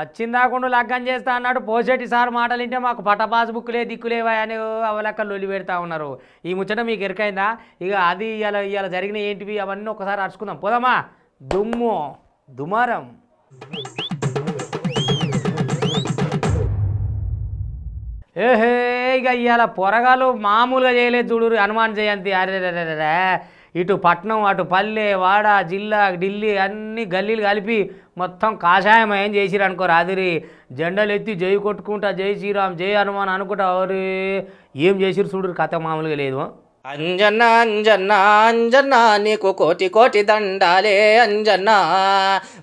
సచ్చిందాకుండా లగ్గం చేస్తా అన్నాడు పోసేటి సార్ మాటలు వింటే మాకు పాస్ బుక్లే దిక్కులేవా అని అవలక్క లొల్లి పెడతా ఉన్నారు ఈ ముచ్చట మీకు ఎరికైందా ఇక అది ఇవాళ ఇవాళ జరిగిన ఏంటివి అవన్నీ ఒకసారి అరుచుకుందాం పోదామా దుమ్ము దుమారం ఏహే ఇక ఇవాళ పొరగాలు మామూలుగా చేయలేదు చూడు హనుమాన్ జయంతి అరే ఇటు పట్నం అటు పల్లె వాడ జిల్లా ఢిల్లీ అన్ని గల్లీలు కలిపి మొత్తం కాషాయం ఏం చేసిరు అనుకో రాదిరి జెండలు ఎత్తి జై కొట్టుకుంటా జై శ్రీరామ్ జై హనుమాన్ అనుకుంటా ఎవరు ఏం చేసిరు చూడరు కథ మామూలుగా లేదు అంజన్న అంజన్న అంజనా నీకు కోటి కోటి దండాలే అంజనా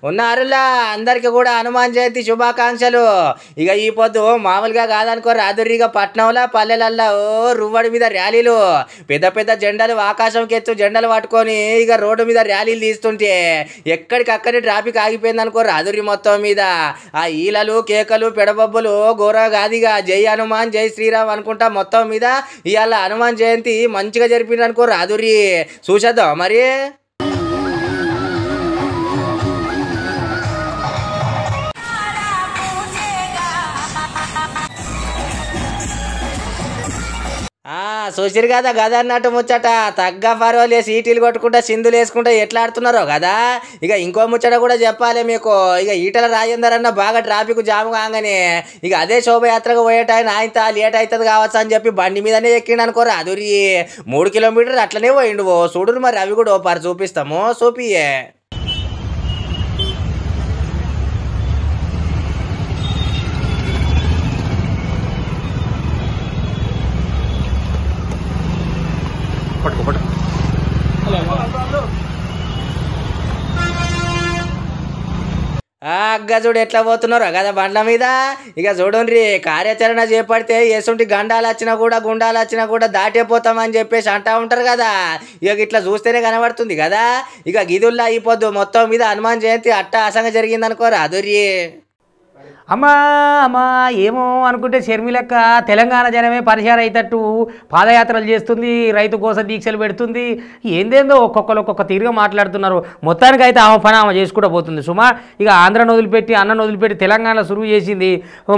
ఉన్నారులా అందరికీ కూడా హనుమాన్ జయంతి శుభాకాంక్షలు ఇక ఈ పొద్దు మామూలుగా కాదనుకో రాదుర్రిగా పట్నంలో పల్లెలల్లో రువ్వడి మీద ర్యాలీలు పెద్ద పెద్ద జెండాలు ఆకాశం కెత్తు జెండాలు పట్టుకొని ఇక రోడ్డు మీద ర్యాలీలు తీస్తుంటే ఎక్కడికక్కడే ట్రాఫిక్ ఆగిపోయింది అనుకో రాదుర్రి మొత్తం మీద ఆ ఈలలు కేకలు పెడబబ్బులు ఘోర కాదిగా జై హనుమాన్ జై శ్రీరామ్ అనుకుంటా మొత్తం మీద ఇవాళ హనుమాన్ జయంతి మంచి మంచిగా జరిపిండు అనుకో రాదురి చూసేద్దాం మరి చూసిరు కదా గదన్నట్టు ముచ్చట తగ్గ పర్వాలే సీటీలు కొట్టుకుంటా సింధులు వేసుకుంటా ఎట్లా ఆడుతున్నారో కదా ఇక ఇంకో ముచ్చట కూడా చెప్పాలి మీకు ఇక ఈటల రాజేందర్ అన్న బాగా ట్రాఫిక్ జామ్ కాగానే ఇక అదే శోభయాత్రకు పోయేట ఆయన లేట్ అవుతుంది కావచ్చు అని చెప్పి బండి మీదనే ఎక్కిండు అనుకోరు అదురి మూడు కిలోమీటర్లు అట్లనే పోయిండు చూడు మరి అవి కూడా ఒకసారి చూపిస్తాము చూపియే చూడు ఎట్లా పోతున్నారో కదా బండ్ల మీద ఇక చూడండి కార్యాచరణ చేపడితే ఎసుంటి గండాలు వచ్చినా కూడా గుండాలు వచ్చినా కూడా అని చెప్పేసి అంటా ఉంటారు కదా ఇక ఇట్లా చూస్తేనే కనబడుతుంది కదా ఇక గిదుల్లో అయిపోద్దు మొత్తం మీద హనుమాన్ జయంతి అట్ట అసంగా జరిగిందనుకోరా అదుర్యే అమ్మా అమ్మా ఏమో అనుకుంటే షర్మిలక్క తెలంగాణ జనమే పరిచయం అయ్యేటట్టు పాదయాత్రలు చేస్తుంది రైతు కోసం దీక్షలు పెడుతుంది ఏందేందో ఒక్కొక్కరు ఒక్కొక్క తీరుగా మాట్లాడుతున్నారు మొత్తానికి అయితే ఆమె పని ఆమె చేసుకుంటూ పోతుంది సుమా ఇక ఆంధ్రను వదిలిపెట్టి అన్నను వదిలిపెట్టి తెలంగాణ సురువు చేసింది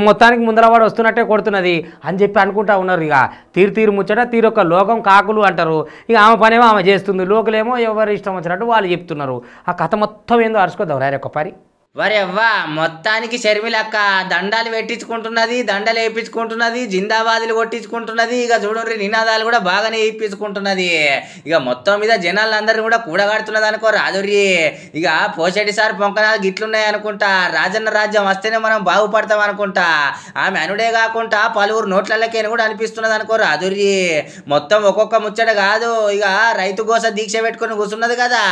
మొత్తానికి ముందరవాడు వస్తున్నట్టే కొడుతున్నది అని చెప్పి అనుకుంటా ఉన్నారు ఇక తీరు తీరు ముచ్చట తీరు ఒక లోకం కాకులు అంటారు ఇక ఆమె పనేమో ఆమె చేస్తుంది లోకలేమో ఎవరు ఇష్టం వచ్చినట్టు వాళ్ళు చెప్తున్నారు ఆ కథ మొత్తం ఏందో అరుచుకోదాం రేరే ఒక్కపారి వరెవ్వా మొత్తానికి షర్మిలక్క దండాలు పెట్టించుకుంటున్నది దండలు వేయించుకుంటున్నది జిందాబాదులు కొట్టించుకుంటున్నది ఇక చూడండి నినాదాలు కూడా బాగానే వేయించుకుంటున్నది ఇక మొత్తం మీద జనాలు అందరూ కూడా కూడగాడుతున్నది అనుకో రాదుర్రి ఇక పోషటి సార్ పొంకనాలు గిట్లున్నాయి అనుకుంటా రాజన్న రాజ్యం వస్తేనే మనం బాగుపడతాం అనుకుంటా ఆమె అనుడే కాకుండా పలువురు నోట్లకే కూడా అనిపిస్తున్నది అనుకో రాదుర్రి మొత్తం ఒక్కొక్క ముచ్చట కాదు ఇక రైతు కోసం దీక్ష పెట్టుకుని కూర్చున్నది కదా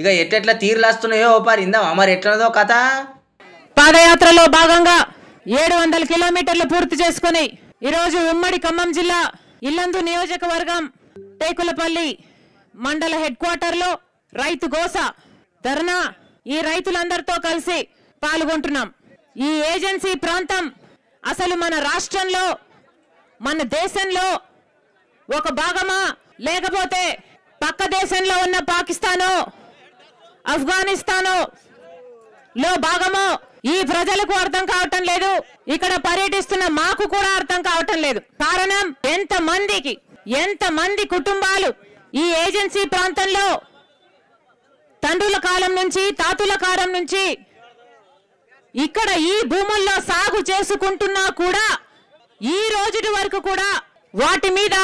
ఇక ఎట్టెట్లా తీరులాస్తున్నాయో పారి ఇందా మరి ఎట్లనదో కథ పాదయాత్రలో భాగంగా ఏడు వందల కిలోమీటర్లు పూర్తి చేసుకుని ఈరోజు ఉమ్మడి ఖమ్మం జిల్లా ఇల్లందు నియోజకవర్గం టేకులపల్లి మండల హెడ్ క్వార్టర్లో రైతు గోస ధర్నా ఈ రైతులందరితో కలిసి పాల్గొంటున్నాం ఈ ఏజెన్సీ ప్రాంతం అసలు మన రాష్ట్రంలో మన దేశంలో ఒక భాగమా లేకపోతే పక్క దేశంలో ఉన్న పాకిస్తాను ఆఫ్ఘనిస్తాను లో భాగమో ఈ ప్రజలకు అర్థం కావటం లేదు ఇక్కడ పర్యటిస్తున్న మాకు కూడా అర్థం కావటం లేదు కారణం ఎంత మందికి ఎంత మంది కుటుంబాలు ఈ ఏజెన్సీ ప్రాంతంలో తండ్రుల కాలం నుంచి తాతుల కాలం నుంచి ఇక్కడ ఈ భూముల్లో సాగు చేసుకుంటున్నా కూడా ఈ రోజు వరకు కూడా వాటి మీద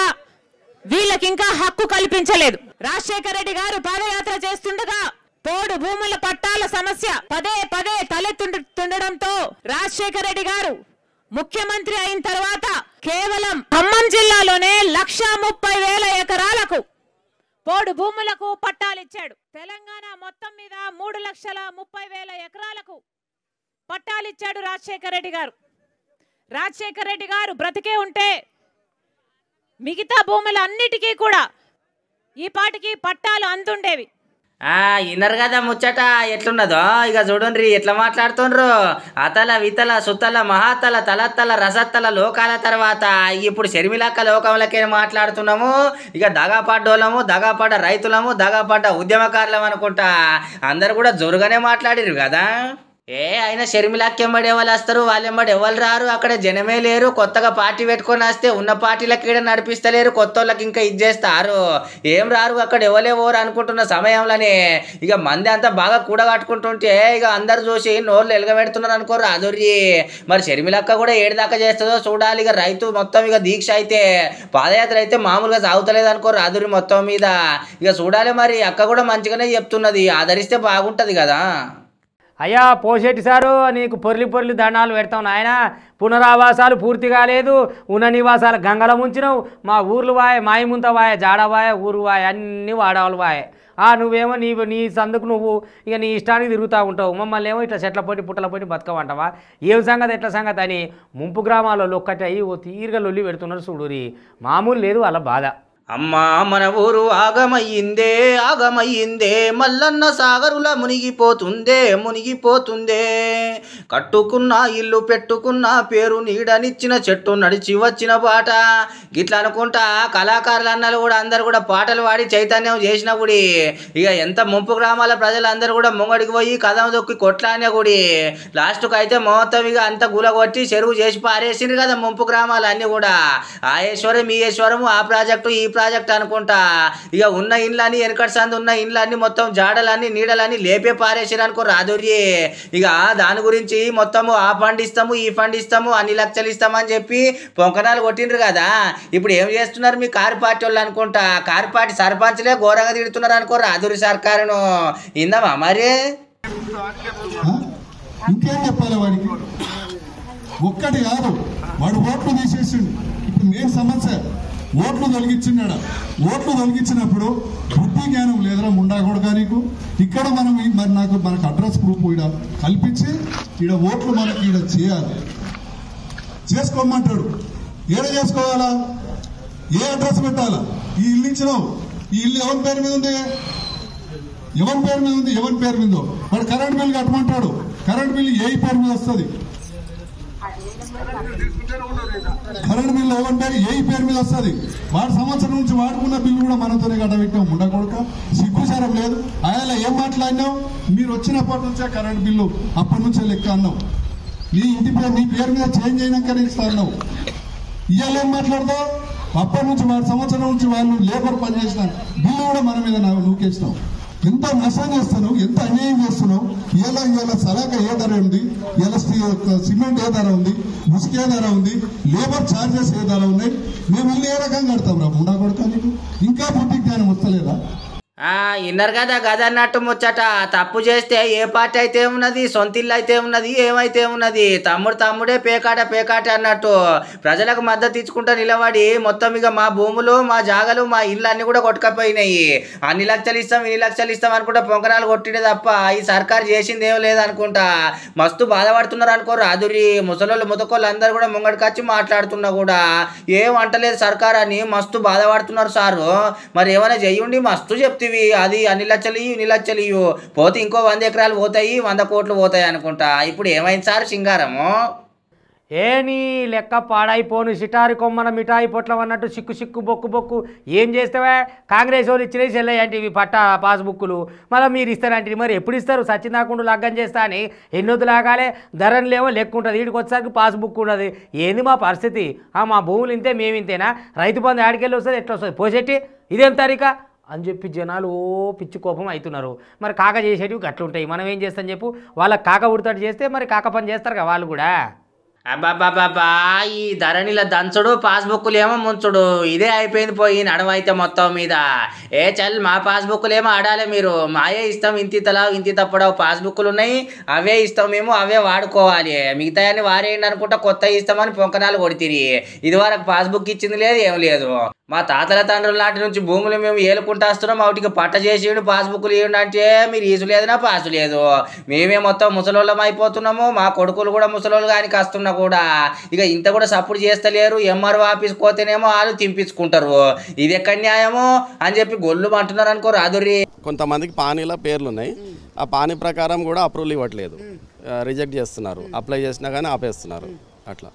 వీళ్ళకి ఇంకా హక్కు కల్పించలేదు రాజశేఖర రెడ్డి గారు పాదయాత్ర చేస్తుండగా పోడు భూముల పట్టాల సమస్య పదే పదే తలెత్తుండటంతో రాజశేఖర రెడ్డి గారు ముఖ్యమంత్రి అయిన తర్వాత కేవలం ఖమ్మం జిల్లాలోనే లక్ష ముప్పై వేల ఎకరాలకు పోడు భూములకు పట్టాలిచ్చాడు తెలంగాణ మొత్తం మీద మూడు లక్షల ముప్పై వేల ఎకరాలకు పట్టాలిచ్చాడు రాజశేఖర రెడ్డి గారు రాజశేఖర రెడ్డి గారు బ్రతికే ఉంటే మిగతా భూములన్నిటికీ కూడా ఈ పాటికి పట్టాలు అందుండేవి విన్నారు కదా ముచ్చట ఎట్లున్నదో ఇక చూడండి ఎట్లా మాట్లాడుతుండ్రు అతల వితల సుతల మహాతల తలత్తల రసత్తల లోకాల తర్వాత ఇప్పుడు షర్మిలక్క లోకంలోకే మాట్లాడుతున్నాము ఇక దగాపడ్డోళ్ళము దగాపడ్డ రైతులము దగాపడ్డ ఉద్యమకారులం అనుకుంటా అందరు కూడా జోరుగానే మాట్లాడిరు కదా ఏ అయినా షర్మిలాకి ఎంబడి ఎవరు వస్తారు వాళ్ళు ఎంబడి ఎవరు రారు అక్కడ జనమే లేరు కొత్తగా పార్టీ పెట్టుకొని వస్తే ఉన్న పార్టీలకు ఇక్కడ నడిపిస్తలేరు కొత్త వాళ్ళకి ఇంకా ఇది చేస్తారు ఏం రారు అక్కడ ఎవరే పోరు అనుకుంటున్న సమయంలోనే ఇక మంది అంతా బాగా కూడగట్టుకుంటుంటే ఇక అందరు చూసి నోర్లు ఎలగబెడుతున్నారు అనుకోరు అదొరి మరి షర్మిలక్క కూడా ఏడుదాకా చేస్తుందో చూడాలి ఇక రైతు మొత్తం ఇక దీక్ష అయితే పాదయాత్ర అయితే మామూలుగా సాగుతలేదు అనుకోరు అదురి మొత్తం మీద ఇక చూడాలి మరి అక్క కూడా మంచిగానే చెప్తున్నది ఆదరిస్తే బాగుంటుంది కదా అయ్యా పోసేటి సారు నీకు పొర్లి పొర్లి దండాలు పెడతావు నాయన పునరావాసాలు పూర్తి కాలేదు ఉన్న నివాసాలు గంగల ముంచినావు మా ఊర్లు వాయ మాయముంత వాయ జాడవాయ ఊరు వాయ అన్నీ వాడవాళ్ళు వాయే ఆ నువ్వేమో నీ నీ సందుకు నువ్వు ఇక నీ ఇష్టానికి తిరుగుతూ ఉంటావు మమ్మల్ని ఏమో ఇట్లా చెట్ల పోటీ పుట్టల పోటీ బతకమంటావా ఏం సంగతి ఎట్ల సంగతి అని ముంపు గ్రామాలలో ఒక్కటి అయ్యి ఓ తీరుగా లొల్లి పెడుతున్నారు చూడు మామూలు లేదు వాళ్ళ బాధ అమ్మా మన ఊరు ఆగమయ్యిందే ఆగమయ్యిందే మల్లన్న సాగరుల మునిగిపోతుందే మునిగిపోతుందే కట్టుకున్న ఇల్లు పెట్టుకున్న పేరు నీడనిచ్చిన చెట్టు నడిచి వచ్చిన పాట గిట్లా అనుకుంటా కళాకారులు అన్నలు కూడా అందరు కూడా పాటలు పాడి చైతన్యం చేసినప్పుడు ఇక ఎంత ముంపు గ్రామాల ప్రజలందరూ కూడా ముంగడికి పోయి కథం దొక్కి కొట్లాడిన గుడి లాస్ట్కి అయితే ఇక అంత గుల కొట్టి చెరువు చేసి పారేసింది కదా ముంపు గ్రామాలన్నీ కూడా ఆ ఈశ్వరం ఈ ఈశ్వరము ఆ ప్రాజెక్టు ఈ ప్రాజెక్టు ప్రాజెక్ట్ అనుకుంటా ఇక ఉన్న ఇండ్లని వెనకటి సందు ఉన్న ఇండ్లన్నీ మొత్తం జాడలన్నీ నీడలన్నీ లేపే పారేసారు అనుకో రాదుర్రి ఇక దాని గురించి మొత్తము ఆ ఫండ్ ఇస్తాము ఈ ఫండ్ ఇస్తాము అన్ని లక్షలు ఇస్తామని చెప్పి పొంకనాలు కొట్టిండ్రు కదా ఇప్పుడు ఏం చేస్తున్నారు మీ కారు పార్టీ వాళ్ళు అనుకుంటా కారు పార్టీ సర్పంచ్లే ఘోరంగా తిడుతున్నారు అనుకో రాదురి సర్కారును ఇందామా మరి ఇంకేం చెప్పాలి వాడికి ఒక్కటి కాదు వాడు ఓట్లు తీసేసి ఇప్పుడు మెయిన్ సమస్య ఓట్లు తొలగించినాడు ఓట్లు తొలగించినప్పుడు బుద్ధి జ్ఞానం లేదరా ముండా కూడా నీకు ఇక్కడ మనం మరి నాకు మనకు అడ్రస్ ప్రూఫ్ ఇక్కడ కల్పించి ఇక్కడ ఓట్లు మనకి ఇక్కడ చేయాలి చేసుకోమంటాడు ఏడ చేసుకోవాలా ఏ అడ్రస్ పెట్టాలా ఈ ఇల్లు ఇచ్చినావు ఈ ఇల్లు ఎవరి పేరు మీద ఉంది ఎవరి పేరు మీద ఉంది ఎవరి పేరు మీద వాడు కరెంట్ బిల్ కట్టమంటాడు కరెంట్ బిల్ ఏ పేరు మీద వస్తుంది కరెంట్ బిల్లు ఓవన్ ఏ పేరు మీద వస్తుంది వాడు సంవత్సరం నుంచి వాడుకున్న బిల్లు కూడా మనతోనే కట్టబెట్టాం ఉండకూడక సిగ్గుచారం లేదు ఆయన ఏం మాట్లాడినాం మీరు వచ్చినప్పటి నుంచే కరెంట్ బిల్లు అప్పటి నుంచే లెక్క అన్నాం నీ ఇంటి పేరు నీ పేరు మీద చేంజ్ అయినాక ఇస్తా అన్నావు ఇవాళ ఏం మాట్లాడతావు అప్పటి నుంచి వాడు సంవత్సరం నుంచి వాళ్ళు లేబర్ పనిచేసిన బిల్లు కూడా మన మీద నూకేస్తాం ఎంత మోసం చేస్తున్నావు ఎంత అన్యాయం చేస్తున్నావు ఇలా ఇవాళ సలాక ఏ ధర ఉంది ఇలా సిమెంట్ ఏ ధర ఉంది ముసుక ఏ ధర ఉంది లేబర్ ఛార్జెస్ ఏ ధర ఉన్నాయి మేము ఇల్లు ఏ రకంగా కడతాం రా ముండా కొడతా నీకు ఇంకా బుద్ధి జ్ఞానం వస్తలేదా ఇన్నర్ కదా నట్టం ముచ్చట తప్పు చేస్తే ఏ పార్టీ అయితే ఉన్నది సొంత ఇల్లు అయితే ఉన్నది ఏమైతే ఉన్నది తమ్ముడు తమ్ముడే పేకాట పేకాట అన్నట్టు ప్రజలకు మద్దతు ఇచ్చుకుంటూ నిలబడి మొత్తం ఇక మా భూములు మా జాగలు మా ఇల్లు అన్నీ కూడా కొట్టుకపోయినాయి అన్ని లక్షలు ఇస్తాం ఇన్ని లక్షలు ఇస్తాం అనుకుంటా పొంకరాలు కొట్టిడే తప్ప ఈ సర్కారు చేసింది ఏం లేదనుకుంటా మస్తు బాధపడుతున్నారు అనుకోరు అదురి ముసలోళ్ళు ముదకోళ్ళు అందరు కూడా ముంగడికొచ్చి మాట్లాడుతున్నా కూడా ఏం అంటలేదు సర్కార్ అని మస్తు బాధపడుతున్నారు సారు మరి ఏమైనా చెయ్యండి మస్తు చెప్తే ఇవి అది అన్ని లక్షలు ఇవి ఇన్ని లక్షలు ఇవి పోతే ఇంకో వంద ఎకరాలు పోతాయి వంద కోట్లు పోతాయి అనుకుంటా ఇప్పుడు ఏమైంది సార్ సింగారము ఏ నీ లెక్క పాడైపోను సిటారి కొమ్మన మిఠాయి పొట్లం అన్నట్టు సిక్కు సిక్కు బొక్కు బొక్కు ఏం చేస్తావా కాంగ్రెస్ వాళ్ళు ఇచ్చిన చెల్లయ్యంటే ఇవి పట్ట పాస్బుక్లు మళ్ళీ మీరు ఇస్తారంటే మరి ఎప్పుడు ఇస్తారు సచ్చినాకుండా లగ్గం చేస్తా అని ఎన్నోది లాగాలే ధరలు లేవో లెక్క ఉంటుంది వీడికి వచ్చేసరికి పాస్బుక్ ఉండదు ఏంది మా పరిస్థితి మా భూములు ఇంతే మేము ఇంతేనా రైతు బంధు ఆడికెళ్ళి వస్తుంది ఎట్లా వస్తుంది పోసేటి ఇదేం తారీఖా అని చెప్పి జనాలు ఓ పిచ్చి కోపం అవుతున్నారు మరి కాక చేసేటివి గట్లుంటాయి మనం ఏం చేస్తాం చెప్పు వాళ్ళ కాక ఉడతాడు చేస్తే మరి కాక పని చేస్తారు కదా వాళ్ళు కూడా అబ్బాబాబా ఈ ధరణిలో దంచుడు పాస్బుక్లు ఏమో ముంచుడు ఇదే అయిపోయింది పోయి నడమైతే మొత్తం మీద ఏ చల్ మా పాస్బుక్లు ఏమో ఆడాలి మీరు మాయే ఇస్తాం ఇంత తలా ఇంత తప్పడావు పాస్బుక్లు ఉన్నాయి అవే ఇస్తాం మేము అవే వాడుకోవాలి మిగతా అని వారేయండి అనుకుంటా కొత్త ఇస్తామని పొంకనాలు కొడితిరి ఇదివరకు పాస్బుక్ ఇచ్చింది లేదు ఏం లేదు మా తాతల తండ్రుల నాటి నుంచి భూములు మేము ఏలుకుంటా వస్తున్నాం వాటికి పట్ట చేసేయండి పాస్బుక్లు ఇవ్వండి అంటే మీరు ఈసు లేదు నా పాసు లేదు మేమే మొత్తం ముసలోళ్ళం అయిపోతున్నాము మా కొడుకులు కూడా ముసలోళ్ళు కానీ కాస్తున్నాం కూడా ఇక ఇంత కూడా సపోర్ట్ చేస్తలేరు ఎంఆర్ఓ ఆఫీస్ పోతేనేమో వాళ్ళు తింపించుకుంటారు ఇది ఎక్కడ న్యాయమో అని చెప్పి గొల్లు అంటున్నారు అనుకో రాదురి కొంతమందికి పానీల పేర్లు ఉన్నాయి ఆ పానీ ప్రకారం కూడా అప్రూవల్ ఇవ్వట్లేదు రిజెక్ట్ చేస్తున్నారు అప్లై చేసినా కానీ ఆపేస్తున్నారు అట్లా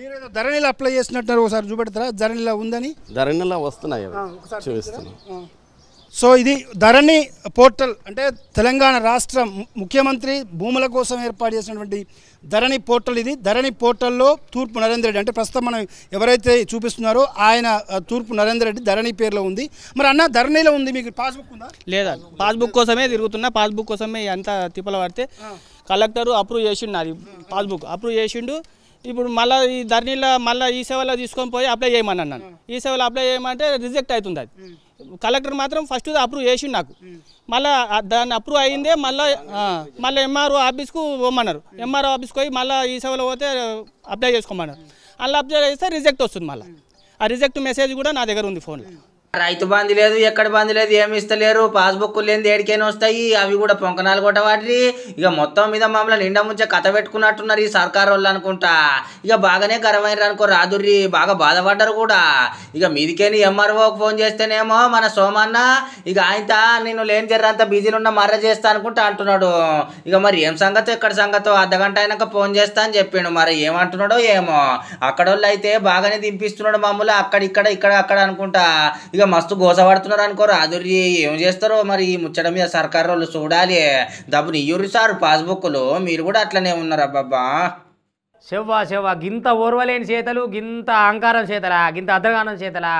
మీరు ధరణిలో అప్లై చేసినట్టున్నారు ఒకసారి చూపెడతారా ధరణిలో ఉందని ధరణిలో వస్తున్నాయి చూపిస్తున్నాం సో ఇది ధరణి పోర్టల్ అంటే తెలంగాణ రాష్ట్ర ముఖ్యమంత్రి భూముల కోసం ఏర్పాటు చేసినటువంటి ధరణి పోర్టల్ ఇది ధరణి పోర్టల్లో తూర్పు నరేందర్ రెడ్డి అంటే ప్రస్తుతం మనం ఎవరైతే చూపిస్తున్నారో ఆయన తూర్పు నరేందర్ రెడ్డి ధరణి పేరులో ఉంది మరి అన్న ధరణిలో ఉంది మీకు పాస్బుక్ ఉందా లేదా పాస్బుక్ కోసమే తిరుగుతున్నా పాస్బుక్ కోసమే ఎంత తిప్పల పడితే కలెక్టర్ అప్రూవ్ చేసిండు నాది పాస్బుక్ అప్రూవ్ చేసిండు ఇప్పుడు మళ్ళీ ఈ ధరణిలో మళ్ళీ ఈ సేవలో తీసుకొని పోయి అప్లై చేయమని అన్నాను ఈ సేవలో అప్లై చేయమంటే రిజెక్ట్ అవుతుంది అది కలెక్టర్ మాత్రం ఫస్ట్ అప్రూవ్ చేసిండు నాకు మళ్ళీ దాన్ని అప్రూవ్ అయిందే మళ్ళీ మళ్ళీ ఎంఆర్ఓ ఆఫీస్కు పోమన్నారు ఎంఆర్ఓ ఆఫీస్కి పోయి మళ్ళీ ఈ సేవలో పోతే అప్లై చేసుకోమన్నారు అలా అప్లై చేస్తే రిజెక్ట్ వస్తుంది మళ్ళీ ఆ రిజెక్ట్ మెసేజ్ కూడా నా దగ్గర ఉంది ఫోన్లో రైతు బంధు లేదు ఎక్కడ బంధు లేదు ఏమి ఇస్తలేరు పాస్బుక్ లేని దేడికైనా వస్తాయి అవి కూడా పొంకనాలు కూడా వాటి ఇక మొత్తం మీద మమ్మల్ని నిండా ముంచే కథ పెట్టుకున్నట్టున్నారు ఈ సర్కార్ వాళ్ళు అనుకుంటా ఇక బాగానే గరమైనారు అనుకో రాదుర్రి బాగా బాధపడ్డారు కూడా ఇక మీదికేని ఎంఆర్ఓకి ఫోన్ చేస్తేనేమో మన సోమన్న ఇక ఆయనత నేను లేని జర్రంత బిజీలు ఉన్న మర్ర చేస్తా అనుకుంటా అంటున్నాడు ఇక మరి ఏం సంగతో ఎక్కడ సంగతో అర్ధగంట అయినాక ఫోన్ చేస్తా అని చెప్పాడు మరి ఏమంటున్నాడో ఏమో అక్కడ వాళ్ళు అయితే బాగానే దింపిస్తున్నాడు మమ్మల్ని అక్కడ ఇక్కడ ఇక్కడ అక్కడ అనుకుంటా ఇక ఇక మస్తు గోసపడుతున్నారు అనుకోరు ఆదురి ఏం చేస్తారో మరి ఈ ముచ్చట మీద సర్కారు వాళ్ళు చూడాలి దబ్బుని ఇయ్యురు సారు పాస్బుక్లు మీరు కూడా అట్లనే ఉన్నారు అబ్బాబ్బా శివ్వా శవ్వా గింత ఓర్వలేని చేతలు గింత అహంకారం చేతలా గింత అర్ధగానం చేతలా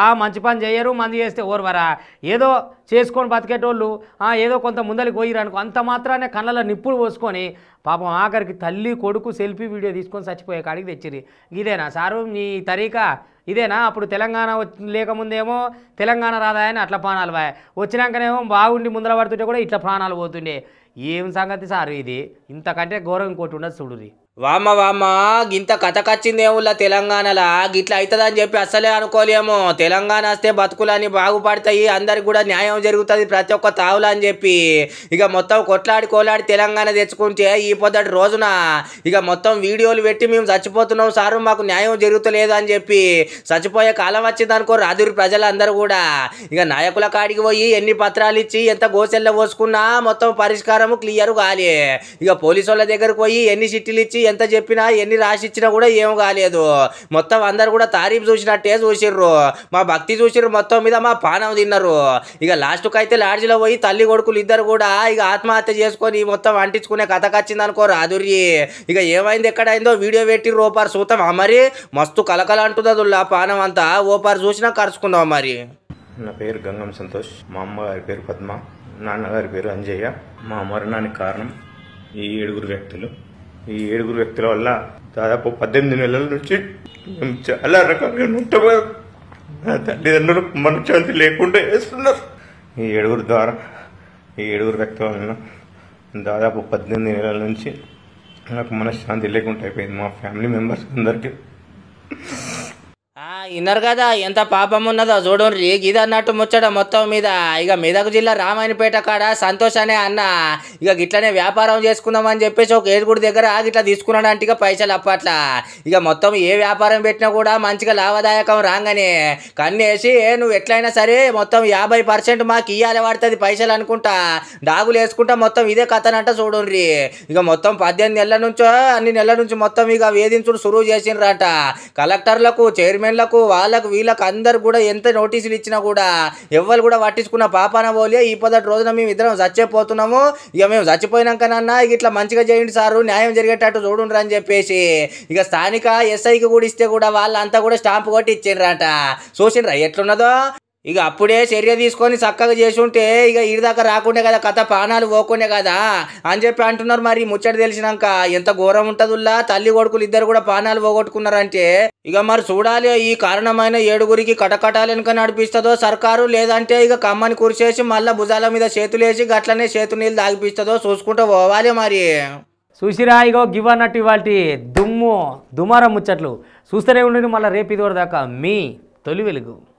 ఆ మంచి పని చేయరు మంది చేస్తే ఓర్వరా ఏదో చేసుకొని బతికేటోళ్ళు ఏదో కొంత ముందరికి పోయిరనుకో అంత మాత్రానే కళ్ళలో నిప్పులు పోసుకొని పాపం ఆఖరికి తల్లి కొడుకు సెల్ఫీ వీడియో తీసుకొని చచ్చిపోయే కాడికి తెచ్చిరి ఇదేనా సారు మీ తరీకా ఇదేనా అప్పుడు తెలంగాణ లేకముందేమో తెలంగాణ రాదా అని అట్లా ప్రాణాలు పోయా వచ్చినాకనేమో బాగుండి ముందర పడుతుంటే కూడా ఇట్లా ప్రాణాలు పోతుండే ఏం సంగతి సార్ ఇది ఇంతకంటే ఘోరం ఇంకోటి ఉండదు చూడు వామ వామ గింత కథకచ్చింది ఏముల్లా తెలంగాణలా గిట్లా అవుతుందని చెప్పి అస్సలే అనుకోలేము తెలంగాణ వస్తే బతుకులని బాగుపడతాయి అందరికి కూడా న్యాయం జరుగుతుంది ప్రతి ఒక్క తావులు అని చెప్పి ఇక మొత్తం కొట్లాడి కోలాడి తెలంగాణ తెచ్చుకుంటే ఈ పొద్దుటి రోజున ఇక మొత్తం వీడియోలు పెట్టి మేము చచ్చిపోతున్నాం సారు మాకు న్యాయం జరుగుతలేదు అని చెప్పి చచ్చిపోయే కాలం వచ్చింది అనుకో రాజురి ప్రజలందరూ కూడా ఇక నాయకుల కాడికి పోయి ఎన్ని పత్రాలు ఇచ్చి ఎంత గోసెల్లో పోసుకున్నా మొత్తం పరిష్కారం క్లియర్ కాలే ఇక పోలీసు వాళ్ళ దగ్గరకు పోయి ఎన్ని సిట్టిలు ఇచ్చి ఎంత చెప్పినా ఎన్ని రాసిచ్చినా కూడా ఏం కాలేదు మొత్తం అందరు కూడా తారీఫ్ చూసినట్టే చూసిర్రు మా భక్తి చూసిర్రు మొత్తం మీద మా పానం తిన్నారు ఇక లాస్ట్కి అయితే లాడ్జ్లో పోయి తల్లి కొడుకులు ఇద్దరు కూడా ఇక ఆత్మహత్య చేసుకొని మొత్తం అంటించుకునే కథకు వచ్చింది అనుకో రాదుర్రి ఇక ఏమైంది ఎక్కడైందో వీడియో పెట్టి రోపారు చూతాం మరి మస్తు కలకల అంటున్నదుల్లా పానం అంతా ఓపారు చూసినా కరుచుకుందాం మరి నా పేరు గంగం సంతోష్ మా అమ్మగారి పేరు పద్మ నాన్నగారి పేరు అంజయ్య మా మరణానికి కారణం ఈ ఏడుగురు వ్యక్తులు ఈ ఏడుగురు వ్యక్తుల వల్ల దాదాపు పద్దెనిమిది నెలల నుంచి మేము చాలా రకంగా ఉంటాము తల్లిదండ్రులు మనశ్శాంతి లేకుండా వేస్తున్నారు ఈ ఏడుగురు ద్వారా ఈ ఏడుగురు వ్యక్తుల వల్ల దాదాపు పద్దెనిమిది నెలల నుంచి నాకు మనశ్శాంతి లేకుండా అయిపోయింది మా ఫ్యామిలీ మెంబర్స్ అందరికీ ఇన్నారు కదా ఎంత పాపం ఉన్నదో చూడండి ఇది అన్నట్టు ముచ్చట మొత్తం మీద ఇక మెదక్ జిల్లా రామాయణపేట కాడ సంతోష్ అనే అన్న ఇక గిట్లనే వ్యాపారం చేసుకుందామని చెప్పేసి ఒక ఏడుగుడి దగ్గర గిట్లా తీసుకున్నాడంటే ఇక పైసలు అప్పట్ల ఇక మొత్తం ఏ వ్యాపారం పెట్టినా కూడా మంచిగా లాభదాయకం రాగానే కన్నేసి నువ్వు ఎట్లయినా సరే మొత్తం యాభై పర్సెంట్ మాకు ఇయ్యాలి పడుతుంది పైసలు అనుకుంటా డాగులు వేసుకుంటా మొత్తం ఇదే కథనంట చూడండి ఇక మొత్తం పద్దెనిమిది నెలల నుంచో అన్ని నెలల నుంచి మొత్తం ఇక వేధించుడు సురువు చేసినరట కలెక్టర్లకు చైర్మన్లకు వాళ్ళకు వీళ్ళకు అందరు కూడా ఎంత నోటీసులు ఇచ్చినా కూడా ఎవ్వరు కూడా పట్టించుకున్న పాపాన పోలే ఈ పదటి రోజున మేము ఇద్దరం చచ్చిపోతున్నాము ఇక మేము చచ్చిపోయినాకనన్నా ఇక ఇట్లా మంచిగా చేయండి సారు న్యాయం జరిగేటట్టు చూడండి అని చెప్పేసి ఇక స్థానిక ఎస్ఐకి కూడా ఇస్తే కూడా వాళ్ళంతా కూడా స్టాంప్ కొట్టి అంట చూసిండ్రా ఎట్లున్నదో ఇక అప్పుడే చర్య తీసుకొని చక్కగా చేసి ఉంటే ఇక దాకా రాకుండా కదా కథ ప్రాణాలు పోకుండే కదా అని చెప్పి అంటున్నారు మరి ముచ్చట తెలిసినాక ఎంత ఘోరం ఉంటుందిలా తల్లి కొడుకులు ఇద్దరు కూడా ప్రాణాలు పోగొట్టుకున్నారంటే ఇక మరి చూడాలి ఈ కారణమైన ఏడుగురికి వెనుక నడిపిస్తుందో సర్కారు లేదంటే ఇక కమ్మని కురిసేసి మళ్ళీ భుజాల మీద చేతులేసి గట్లనే చేతు నీళ్ళు తాగిపిస్తుందో చూసుకుంటూ పోవాలి మరి చూసిరా ఇగో గివ్ అన్నట్టు ఇవాటి దుమ్ము దుమారం ముచ్చట్లు చూస్తేనే ఉండేది మళ్ళీ రేపు ఇదివరదాకా మీ తొలి వెలుగు